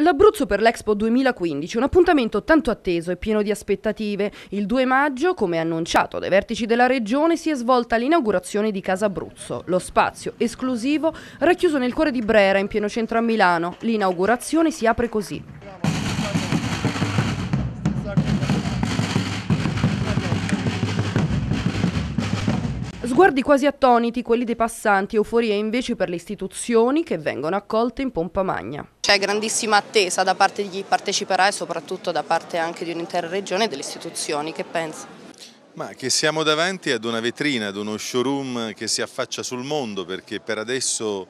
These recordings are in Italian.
L'Abruzzo per l'Expo 2015, un appuntamento tanto atteso e pieno di aspettative. Il 2 maggio, come annunciato dai vertici della regione, si è svolta l'inaugurazione di Casa Abruzzo, lo spazio esclusivo racchiuso nel cuore di Brera, in pieno centro a Milano. L'inaugurazione si apre così. Sguardi quasi attoniti quelli dei passanti, euforia invece per le istituzioni che vengono accolte in pompa magna. C'è grandissima attesa da parte di chi parteciperà e soprattutto da parte anche di un'intera regione e delle istituzioni, che pensa? Ma che siamo davanti ad una vetrina, ad uno showroom che si affaccia sul mondo perché per adesso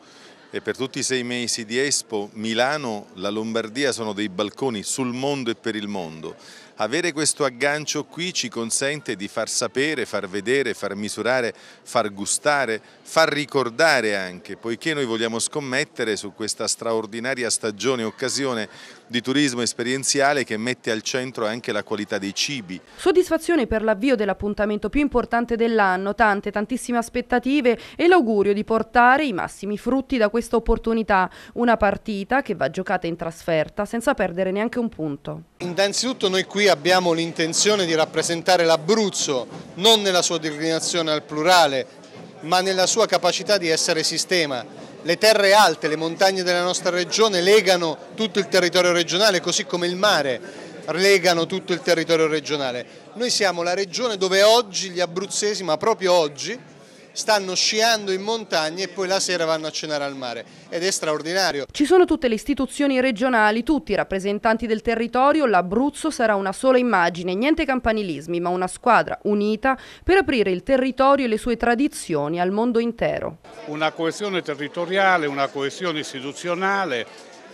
e per tutti i sei mesi di Expo Milano, la Lombardia sono dei balconi sul mondo e per il mondo. Avere questo aggancio qui ci consente di far sapere, far vedere, far misurare, far gustare, far ricordare anche, poiché noi vogliamo scommettere su questa straordinaria stagione e occasione di turismo esperienziale che mette al centro anche la qualità dei cibi. Soddisfazione per l'avvio dell'appuntamento più importante dell'anno, tante, tantissime aspettative e l'augurio di portare i massimi frutti da questa opportunità, una partita che va giocata in trasferta senza perdere neanche un punto. Innanzitutto noi qui abbiamo l'intenzione di rappresentare l'Abruzzo, non nella sua declinazione al plurale, ma nella sua capacità di essere sistema. Le terre alte, le montagne della nostra regione legano tutto il territorio regionale, così come il mare legano tutto il territorio regionale. Noi siamo la regione dove oggi gli abruzzesi, ma proprio oggi, stanno sciando in montagna e poi la sera vanno a cenare al mare ed è straordinario. Ci sono tutte le istituzioni regionali, tutti i rappresentanti del territorio, l'Abruzzo sarà una sola immagine, niente campanilismi ma una squadra unita per aprire il territorio e le sue tradizioni al mondo intero. Una coesione territoriale, una coesione istituzionale,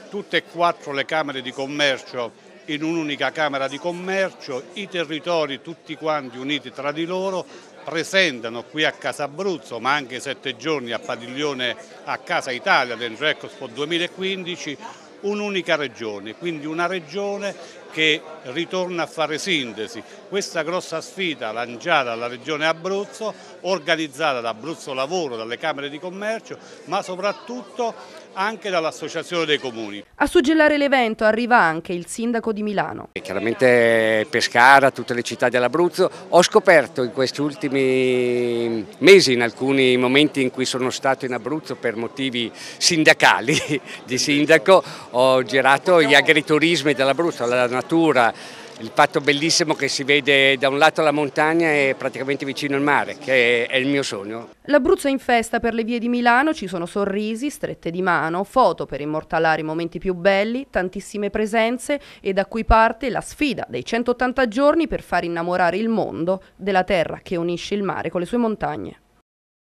tutte e quattro le Camere di Commercio in un'unica Camera di Commercio, i territori tutti quanti uniti tra di loro presentano qui a Casabruzzo ma anche sette giorni a padiglione a Casa Italia dentro Expo 2015 un'unica regione, quindi una regione che ritorna a fare sintesi. Questa grossa sfida lanciata alla Regione Abruzzo, organizzata da Abruzzo Lavoro, dalle Camere di Commercio, ma soprattutto anche dall'Associazione dei Comuni. A suggellare l'evento arriva anche il sindaco di Milano. chiaramente Pescara, tutte le città dell'Abruzzo. Ho scoperto in questi ultimi mesi, in alcuni momenti in cui sono stato in Abruzzo per motivi sindacali di sindaco, ho girato gli agriturismi dell'Abruzzo, la natura, il fatto bellissimo che si vede da un lato la montagna e praticamente vicino il mare, che è il mio sogno. L'Abruzzo è in festa per le vie di Milano, ci sono sorrisi, strette di mano, foto per immortalare i momenti più belli, tantissime presenze e da cui parte la sfida dei 180 giorni per far innamorare il mondo della terra che unisce il mare con le sue montagne.